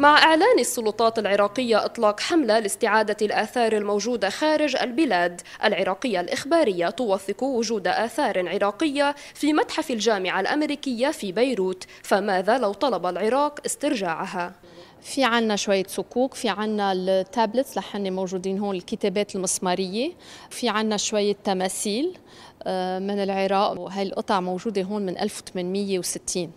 مع إعلان السلطات العراقية إطلاق حملة لاستعادة الآثار الموجودة خارج البلاد العراقية الإخبارية توثق وجود آثار عراقية في متحف الجامعة الأمريكية في بيروت فماذا لو طلب العراق استرجاعها؟ في عنا شوية صكوك في عنا التابلتس لحن موجودين هون الكتابات المسمارية في عنا شوية تماثيل آه، من العراق وهي القطع موجودة هون من 1860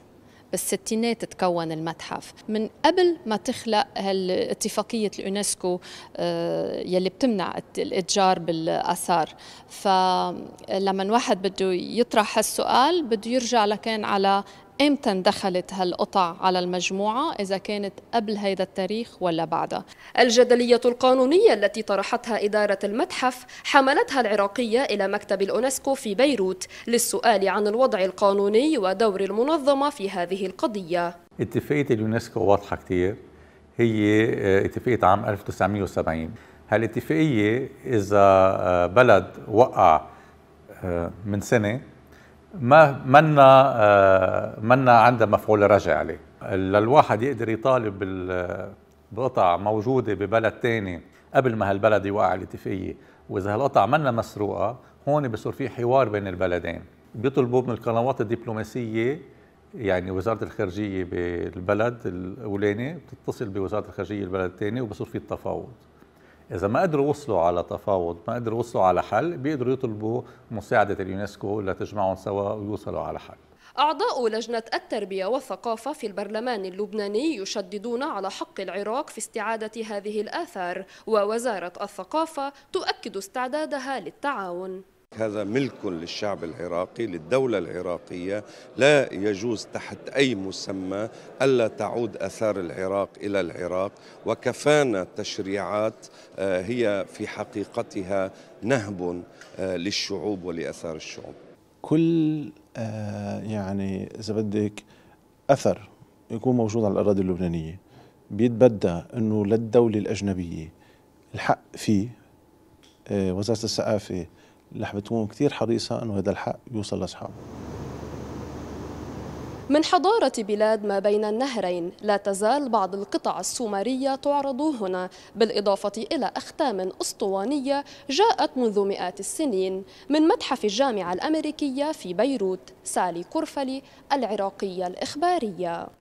بالستينات تكون المتحف من قبل ما تخلق هالاتفاقية اليونسكو آه، يلي بتمنع الاتجار بالاثار فلما واحد بده يطرح هالسؤال بده يرجع لكان على امتى دخلت هالقطع على المجموعة إذا كانت قبل هذا التاريخ ولا بعدها الجدلية القانونية التي طرحتها إدارة المتحف حملتها العراقية إلى مكتب الأونسكو في بيروت للسؤال عن الوضع القانوني ودور المنظمة في هذه القضية اتفاقية اليونسكو واضحة كتير هي آه، اتفاقية عام 1970 هالاتفاقية إذا آه، بلد وقع آه، من سنة ما منا آه، منا عندها مفعول رجع عليه للواحد يقدر يطالب بقطع موجودة ببلد تاني قبل ما هالبلد يوقع الاتفاقية وإذا هالقطع منا مسروقة هون بصير في حوار بين البلدين بيطلبوا من القنوات الدبلوماسية يعني وزارة الخارجية بالبلد الأولاني بتتصل بوزارة الخارجية البلد الثاني وبصير في التفاوض إذا ما قدروا وصلوا على تفاوض ما قدروا وصلوا على حل بيقدروا يطلبوا مساعدة اليونسكو لتجمعهم سوا ويوصلوا على حل أعضاء لجنة التربية والثقافة في البرلمان اللبناني يشددون على حق العراق في استعادة هذه الآثار ووزارة الثقافة تؤكد استعدادها للتعاون هذا ملك للشعب العراقي للدولة العراقية لا يجوز تحت أي مسمى ألا تعود أثار العراق إلى العراق وكفانا تشريعات آه، هي في حقيقتها نهب آه، للشعوب ولأثار الشعوب كل آه، يعني إذا بدك أثر يكون موجود على الأراضي اللبنانية بيتبدى أنه للدولة الأجنبية الحق فيه وزارة الثقافة رح بتكون كثير حريصه انه هذا الحق يوصل لاصحابه من حضارة بلاد ما بين النهرين لا تزال بعض القطع السومرية تعرض هنا بالإضافة إلى أختام أسطوانية جاءت منذ مئات السنين من متحف الجامعة الأمريكية في بيروت سالي كرفلي العراقية الإخبارية